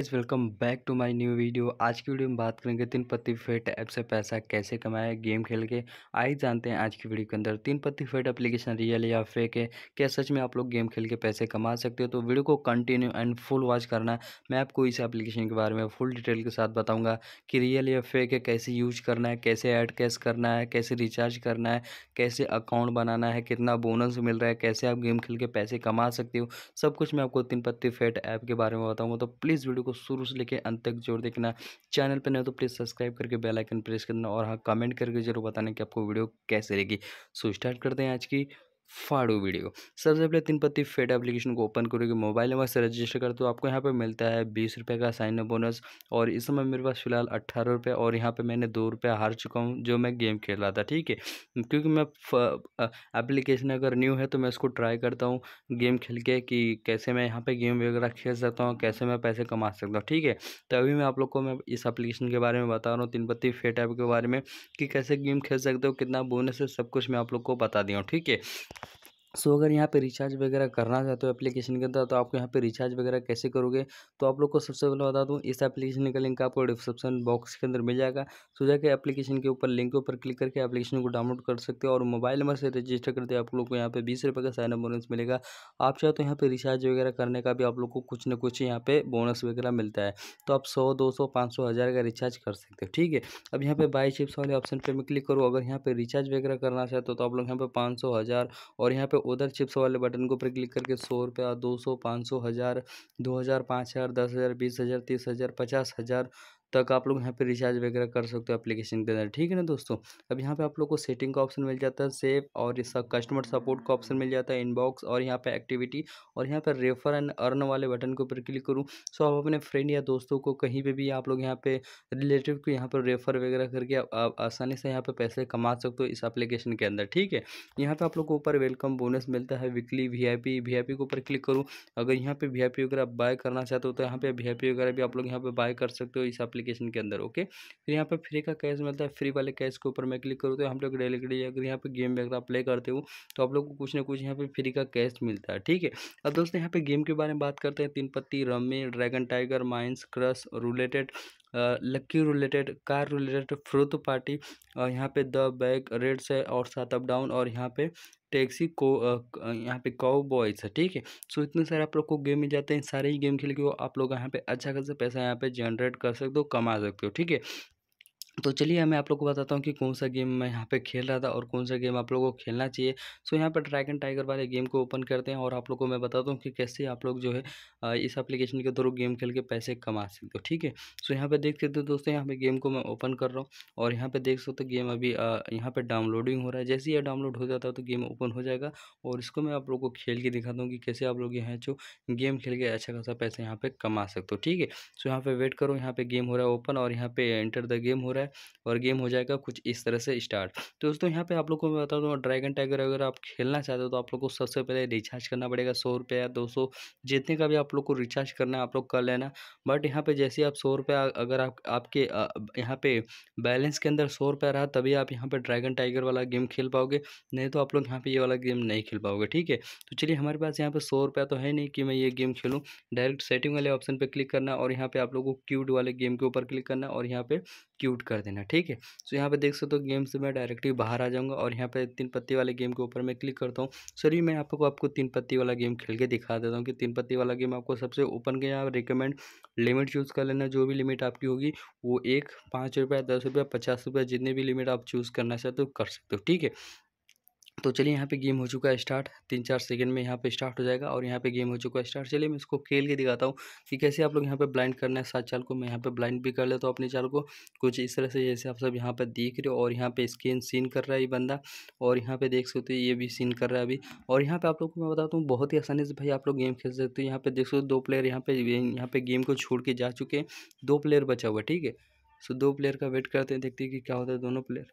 is welcome back to my new video आज की video में बात करेंगे तीन पत्ती फेट ऐप से पैसा कैसे कमाया गेम खेल के आई जानते हैं आज की वीडियो के अंदर Teen Patti fate application real या फेक है क्या सच में आप लोग गेम खेल के पैसे कमा सकते हो तो वीडियो को कंटिन्यू एंड फुल वॉच करना है मैं आपको इस एप्लीकेशन के बारे में फुल डिटेल के साथ बताऊँगा कि रियल या फेक है कैसे यूज करना है कैसे ऐड कैश करना है कैसे रिचार्ज करना है कैसे अकाउंट बनाना है कितना बोनस मिल रहा है कैसे आप गेम खेल के पैसे कमा सकते हो सब कुछ मैं आपको तीन पत्ती फेट ऐप के बारे में बताऊँगा तो प्लीज़ वीडियो को शुरू से लेकर अंत तक जोर देखना चैनल पर नहीं तो प्लीज़ सब्सक्राइब करके बेल आइकन प्रेस देना और हाँ कमेंट करके जरूर बताना कि आपको वीडियो कैसे रहेगी सो स्टार्ट करते हैं आज की फाड़ू वीडियो सबसे पहले तीन पत्ती फेड एप्लीकेशन को ओपन करोगे मोबाइल नंबर से रजिस्टर कर दो तो आपको यहाँ पे मिलता है बीस रुपये का साइन अप बोनस और इस समय मेरे पास फिलहाल अट्ठारह रुपये और यहाँ पे मैंने दो रुपये हार चुका हूँ जो मैं गेम खेल रहा था ठीक है क्योंकि मैं एप्लीकेशन अगर न्यू है तो मैं इसको ट्राई करता हूँ गेम खेल के कि कैसे मैं यहाँ पर गेम वगैरह खेल सकता हूँ कैसे मैं पैसे कमा सकता हूँ ठीक है तो अभी मैं आप लोग को मैं इस एप्लीकेशन के बारे में बता रहा हूँ तीन पत्ती फेड ऐप के बारे में कि कैसे गेम खेल सकते हो कितना बोनस है सब कुछ मैं आप लोग को बता दिया हूँ ठीक है सो अगर यहाँ पे रिचार्ज वगैरह करना चाहते हो एप्लीकेशन के अंदर तो आपको यहाँ पे रिचार्ज वगैरह कैसे करोगे तो आप लोग को सबसे पहले बता दूँ इस एप्लीकेशन का लिंक आपको डिस्क्रिप्शन बॉक्स के अंदर मिल जाएगा सो जाके एप्लीकेशन के ऊपर लिंक के ऊपर क्लिक करके एप्लीकेशन को डाउनलोड कर सकते हो और मोबाइल नंबर से रजिस्टर करते आप लोग को यहाँ पे बीस रुपये का साइन अप बोनस मिलेगा आप चाहे तो यहाँ पर रिचार्ज वगैरह करने का भी आप लोग को कुछ ना कुछ यहाँ पे बोनस वगैरह मिलता है तो आप सौ दो सौ पाँच सौ हज़ार का रिचार्ज कर सकते हो ठीक है अब यहाँ पे बाई चिप्स वाले ऑप्शन पर मैं क्लिक करूँ अगर यहाँ पर रिचार्ज वगैरह करना चाहते हो तो आप लोग यहाँ पर पाँच सौ हज़ार और यहाँ पे उधर चिप्स वाले बटन को ऊपर क्लिक करके सौ रुपया दो सौ पाँच सौ हज़ार दो हज़ार पाँच हज़ार दस हज़ार बीस हज़ार तीस हज़ार पचास हज़ार तक आप लोग यहाँ पे रिचार्ज वगैरह कर सकते हो एप्लीकेशन के अंदर ठीक है ना दोस्तों अब यहाँ पे आप लोग को सेटिंग का ऑप्शन मिल जाता है सेव और इसका कस्टमर सपोर्ट का ऑप्शन मिल जाता है इनबॉक्स और यहाँ पे एक्टिविटी और यहाँ पे रेफर एंड अर्न वाले बटन के ऊपर क्लिक करूँ सो आप अपने फ्रेंड या दोस्तों को कहीं पर भी आप लोग यहाँ पे रिलेटिव को यहाँ पर रेफर वगैरह करके आप आसानी से यहाँ पर पैसे कमा सकते हो इस अपलीकेशन के अंदर ठीक है यहाँ पर आप लोग को ऊपर वेलकम बोनस मिलता है वीकली वी आई पी के ऊपर क्लिक करूँ अगर यहाँ पर वी वगैरह बाय करना चाहते हो तो यहाँ पर वी वगैरह भी आप लोग यहाँ पर बाय कर सकते हो इस एप्लीकेशन के अंदर ओके फिर यहाँ पर फ्री का कैश मिलता है फ्री वाले कैश के ऊपर मैं क्लिक करूँ तो हम लोग डेली के अगर यहाँ पर गेम वगैरह प्ले करते हो तो आप लोग को कुछ ना कुछ यहाँ पर फ्री का कैश मिलता है ठीक है अब दोस्तों यहाँ पर गेम के बारे में बात करते हैं Teen Patti rummy dragon tiger mines crash related lucky related car related fruit party यहाँ पे द बैग रेड्स है और सात अप डाउन और यहाँ पे टैक्सी को यहाँ पे काउ बॉयज़ है ठीक है सो इतने सारे आप लोग को गेम मिल जाते हैं सारे ही गेम खेल के आप लोग यहाँ पे अच्छा खासा पैसा यहाँ पे जनरेट कर सकते हो कमा सकते हो ठीक है तो चलिए मैं आप लोग को बताता हूँ कि कौन सा गेम मैं यहाँ पे खेल रहा था और कौन सा गेम आप लोगों को खेलना चाहिए सो यहाँ पर ड्रैगन टाइगर वाले गेम को ओपन करते हैं और आप लोग को मैं बताता हूँ कि कैसे आप लोग जो है इस एप्लीकेशन के थ्रू गेम खेल के पैसे कमा सकते हो ठीक है सो यहाँ पर देख सकते हो दोस्तों यहाँ पर गेम को मैं ओपन कर रहा हूँ और यहाँ पर देख सकते हो गेम अभी यहाँ पर डाउनलोडिंग हो रहा है जैसे ही यह डाउनलोड हो जाता है तो गेम ओपन हो जाएगा और इसको मैं आप लोग को खेल के दिखाता हूँ कि कैसे आप लोग यहाँ जो गेम खेल के अच्छा खासा पैसे यहाँ पर कमा सकते हो ठीक है सो यहाँ पर वेट करो यहाँ पर गेम हो रहा है ओपन और यहाँ पर एंटर द गेम हो रहा है है और गेम हो जाएगा कुछ इस तरह से स्टार्ट तो दोस्तों यहाँ पे आप लोग को मैं बता दूँ ड्रैगन टाइगर अगर आप खेलना चाहते हो तो आप लोग को सबसे पहले रिचार्ज करना पड़ेगा सौ रुपये या दो सौ जितने का भी आप लोग को रिचार्ज करना है आप लोग कर लेना बट यहाँ पर जैसे आप सौ रुपये अगर आप आपके यहाँ पे बैलेंस के अंदर सौ रुपया रहा तभी आप यहाँ पर ड्रैगन टाइगर वाला गेम खेल पाओगे नहीं तो आप लोग यहाँ पर ये वाला गेम नहीं खेल पाओगे ठीक है तो चलिए हमारे पास यहाँ पर सौ रुपया तो है नहीं कि मैं ये गेम खेलूँ डायरेक्ट सेटिंग वाले ऑप्शन पर क्लिक करना और यहाँ पर आप लोग को क्यूट वाले गेम के ऊपर क्लिक करना और यहाँ पर क्यूट कर देना ठीक है सो यहाँ पे देख सकते हो गेम से मैं डायरेक्टली बाहर आ जाऊँगा और यहाँ पे तीन पत्ती वाले गेम के ऊपर मैं क्लिक करता हूँ सर ये मैं आपको आपको तीन पत्ती वाला गेम खेल के दिखा देता हूँ कि तीन पत्ती वाला गेम आपको सबसे ओपन के यहाँ रिकमेंड लिमिट चूज़ कर लेना जो भी लिमिट आपकी होगी वो एक पाँच रुपया दस रुपया पचास रुपया जितने भी लिमिट आप चूज़ करना चाहते हो कर सकते हो ठीक है तो चलिए यहाँ पे गेम हो चुका है स्टार्ट तीन चार सेकंड में यहाँ पे स्टार्ट हो जाएगा और यहाँ पे गेम हो चुका है स्टार्ट चलिए मैं इसको खेल के दिखाता हूँ कि कैसे आप लोग यहाँ पे ब्लाइंड करना है सात चाल को मैं यहाँ पे ब्लाइंड भी कर लेता हूँ अपने चाल को कुछ इस तरह से जैसे आप सब यहाँ पे देख रहे हो और यहाँ पे स्क्रीन सीन कर रहा है ये बंदा और यहाँ पे देख सकते हो ये भी सीन कर रहा है अभी और यहाँ पे आप लोग को मैं बताता हूँ बहुत ही आसानी से भाई आप लोग गेम खेल सकते हो यहाँ पे देख सकते हो दो प्लेयर यहाँ पे यहाँ पे गेम को छोड़ के जा चुके हैं दो प्लेयर बचा हुआ ठीक है सो दो प्लेयर का वेट करते हैं देखते हैं कि क्या होता है दोनों प्लेयर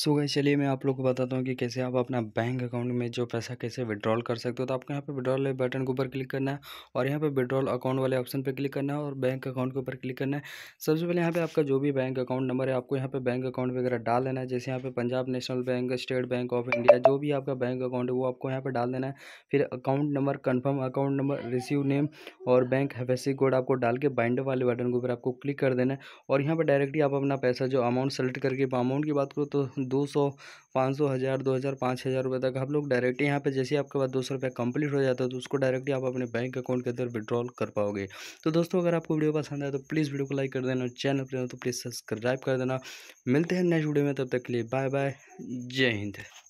सो गए चलिए मैं आप लोग को बताता हूँ कि कैसे आप अपना बैंक अकाउंट में जो पैसा कैसे विड्रॉल कर सकते हो तो आपको यहाँ पे विड्रॉल बटन के ऊपर क्लिक करना है और यहाँ पे विड्रॉल अकाउंट वाले ऑप्शन पे क्लिक करना है और बैंक अकाउंट के ऊपर क्लिक करना है सबसे पहले यहाँ पे आपका जो भी बैंक अकाउंट नंबर है आपको यहाँ पे बैंक अकाउंट वगैरह डाल देना है जैसे यहाँ पे Punjab national bank state bank of India जो भी आपका बैंक अकाउंट है वो आपको यहाँ पर डाल देना है फिर account number confirm account number receive name और बैंक हैवेसी कोड आपको डाल के बाइंड वाले बटन के ऊपर आपको क्लिक कर देना है और यहाँ पर डायरेक्टली आप अपना पैसा जो अमाउंट सेलेक्ट करके अमाउंट की बात करो तो दो सौ पाँच सौ हज़ार दो हज़ार पाँच हज़ार रुपये तक आप लोग डायरेक्टली यहाँ पे जैसे ही आपके पास दो सौ रुपये कंप्लीट हो जाता है तो उसको डायरेक्टली आप अपने बैंक अकाउंट के अंदर विड्रॉल कर पाओगे तो दोस्तों अगर आपको वीडियो पसंद आए तो प्लीज़ वीडियो को लाइक कर देना चैनल पर तो प्लीज़ सब्सक्राइब कर देना मिलते हैं नेक्स्ट वीडियो में तब तक के लिए बाय बाय जय हिंद